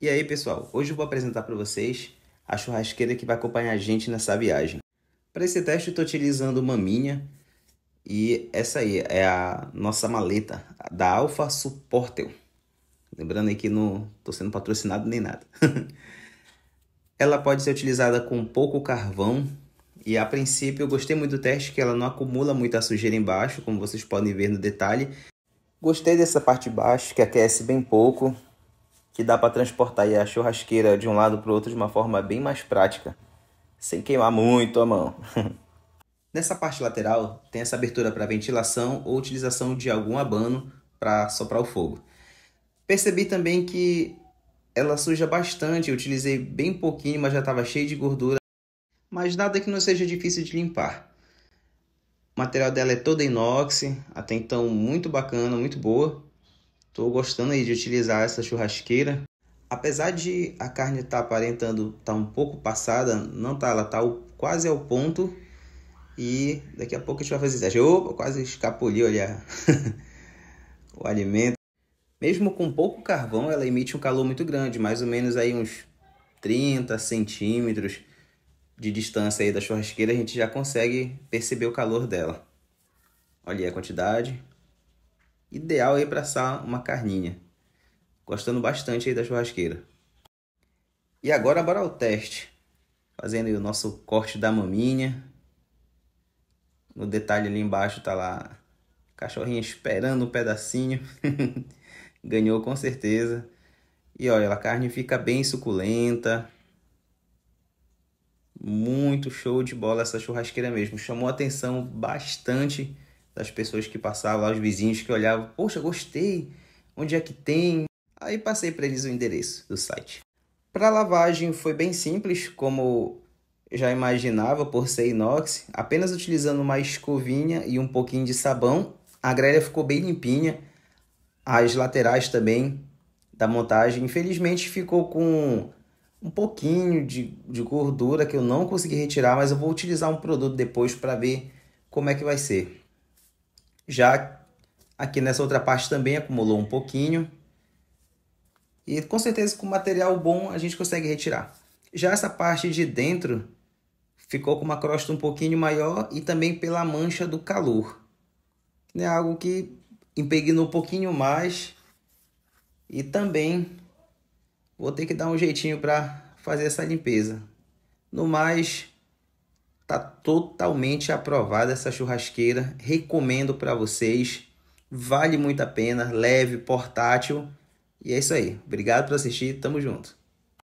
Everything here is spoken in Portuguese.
E aí, pessoal, hoje eu vou apresentar para vocês a churrasqueira que vai acompanhar a gente nessa viagem. Para esse teste eu estou utilizando uma minha e essa aí é a nossa maleta da Alpha Supportel. Lembrando aí que não estou sendo patrocinado nem nada. ela pode ser utilizada com pouco carvão e a princípio eu gostei muito do teste que ela não acumula muita sujeira embaixo, como vocês podem ver no detalhe. Gostei dessa parte de baixo que aquece bem pouco que dá para transportar a churrasqueira de um lado para o outro de uma forma bem mais prática, sem queimar muito a mão. Nessa parte lateral tem essa abertura para ventilação ou utilização de algum abano para soprar o fogo. Percebi também que ela suja bastante, utilizei bem pouquinho, mas já estava cheio de gordura, mas nada que não seja difícil de limpar. O material dela é todo inox, até então muito bacana, muito boa. Estou gostando aí de utilizar essa churrasqueira. Apesar de a carne estar tá aparentando estar tá um pouco passada, não tá, ela tá quase ao ponto. E daqui a pouco a gente vai fazer teste. Opa, quase escapuliu ali o alimento. Mesmo com pouco carvão, ela emite um calor muito grande, mais ou menos aí uns 30 centímetros de distância aí da churrasqueira, a gente já consegue perceber o calor dela. Olha aí a quantidade ideal aí para assar uma carninha. Gostando bastante aí da churrasqueira. E agora bora ao teste. Fazendo o nosso corte da maminha. No detalhe ali embaixo tá lá cachorrinha esperando um pedacinho. Ganhou com certeza. E olha, a carne fica bem suculenta. Muito show de bola essa churrasqueira mesmo. Chamou atenção bastante das pessoas que passavam lá, os vizinhos que olhavam, poxa, gostei, onde é que tem? Aí passei para eles o endereço do site. Para lavagem foi bem simples, como já imaginava por ser inox, apenas utilizando uma escovinha e um pouquinho de sabão, a grelha ficou bem limpinha, as laterais também da montagem, infelizmente ficou com um pouquinho de, de gordura que eu não consegui retirar, mas eu vou utilizar um produto depois para ver como é que vai ser. Já aqui nessa outra parte também acumulou um pouquinho. E com certeza com material bom a gente consegue retirar. Já essa parte de dentro ficou com uma crosta um pouquinho maior e também pela mancha do calor. É algo que impregnou um pouquinho mais e também vou ter que dar um jeitinho para fazer essa limpeza. No mais, Tá totalmente aprovada essa churrasqueira. Recomendo para vocês. Vale muito a pena, leve, portátil. E é isso aí. Obrigado por assistir, tamo junto.